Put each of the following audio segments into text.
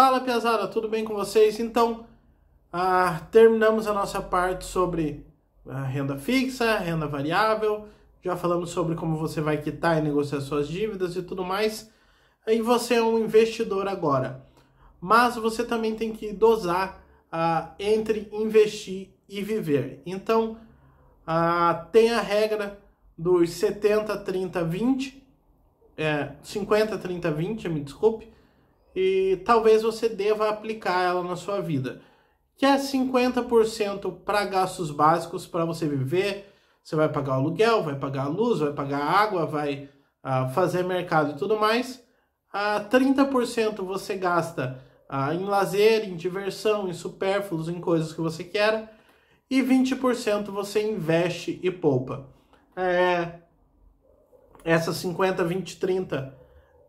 Fala Piazada, tudo bem com vocês? Então, ah, terminamos a nossa parte sobre ah, renda fixa, renda variável, já falamos sobre como você vai quitar e negociar suas dívidas e tudo mais. E você é um investidor agora. Mas você também tem que dosar ah, entre investir e viver. Então, ah, tem a regra dos 70, 30, 20, é, 50, 30, 20, me desculpe e talvez você deva aplicar ela na sua vida. Que é 50% para gastos básicos para você viver. Você vai pagar o aluguel, vai pagar a luz, vai pagar a água, vai uh, fazer mercado e tudo mais. Uh, 30% você gasta uh, em lazer, em diversão, em supérfluos, em coisas que você quer. E 20% você investe e poupa. É, essa 50, 20, 30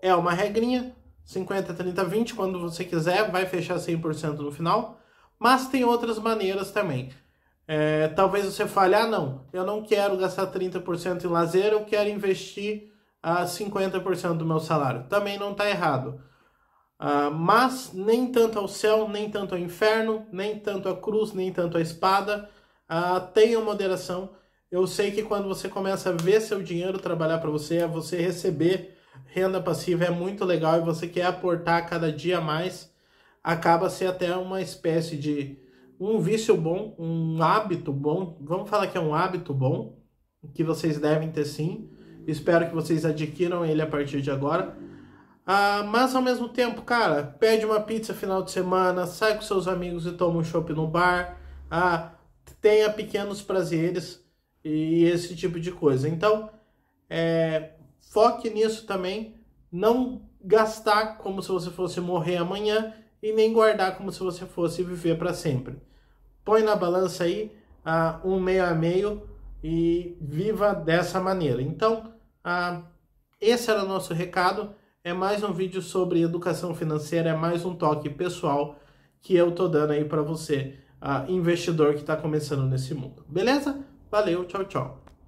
é uma regrinha 50, 30, 20, quando você quiser, vai fechar 100% no final. Mas tem outras maneiras também. É, talvez você fale, ah, não, eu não quero gastar 30% em lazer, eu quero investir a ah, 50% do meu salário. Também não está errado. Ah, mas nem tanto ao céu, nem tanto ao inferno, nem tanto à cruz, nem tanto à espada. Ah, tenha moderação. Eu sei que quando você começa a ver seu dinheiro trabalhar para você, a é você receber renda passiva é muito legal e você quer aportar cada dia mais, acaba ser até uma espécie de um vício bom, um hábito bom. Vamos falar que é um hábito bom, que vocês devem ter sim. Espero que vocês adquiram ele a partir de agora. Ah, mas ao mesmo tempo, cara, pede uma pizza final de semana, sai com seus amigos e toma um chopp no bar. Ah, tenha pequenos prazeres e esse tipo de coisa. Então, é, foque nisso também. Não gastar como se você fosse morrer amanhã e nem guardar como se você fosse viver para sempre. Põe na balança aí uh, um meio a meio e viva dessa maneira. Então, uh, esse era o nosso recado. É mais um vídeo sobre educação financeira, é mais um toque pessoal que eu tô dando aí para você, uh, investidor que está começando nesse mundo. Beleza? Valeu, tchau, tchau.